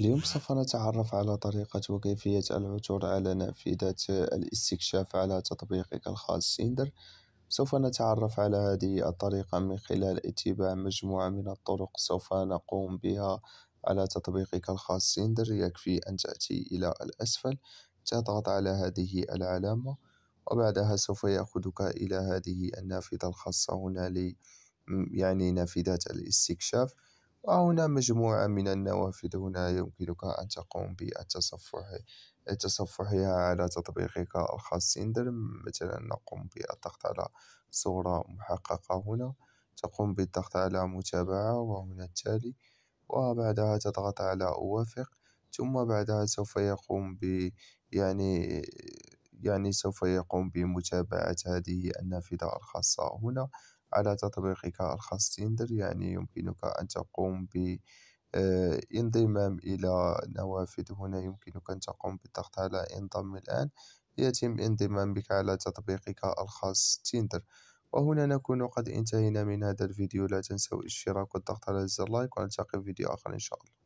اليوم سوف نتعرف على طريقة وكيفية العثور على نافذة الاستكشاف على تطبيقك الخاص سيندر سوف نتعرف على هذه الطريقة من خلال اتباع مجموعة من الطرق سوف نقوم بها على تطبيقك الخاص سيندر يكفي أن تأتي إلى الأسفل تضغط على هذه العلامة وبعدها سوف يأخذك إلى هذه النافذة الخاصة هنا يعني نافذة الاستكشاف. وهنا مجموعة من النوافذ هنا يمكنك أن تقوم بالتصفح تصفحها على تطبيقك الخاص تندر مثلا نقوم بالضغط على صورة محققة هنا تقوم بالضغط على متابعة وهنا التالي وبعدها تضغط على أوافق ثم بعدها سوف يقوم ب يعني يعني سوف يقوم بمتابعة هذه النافذة الخاصة هنا على تطبيقك الخاص تندر يعني يمكنك أن تقوم بانضمام آه، إلى نوافذ هنا يمكنك أن تقوم بالضغط على انضم الآن يتم الانضمام بك على تطبيقك الخاص تندر وهنا نكون قد انتهينا من هذا الفيديو لا تنسوا الاشتراك والضغط على زر لايك ونلتقي في فيديو آخر إن شاء الله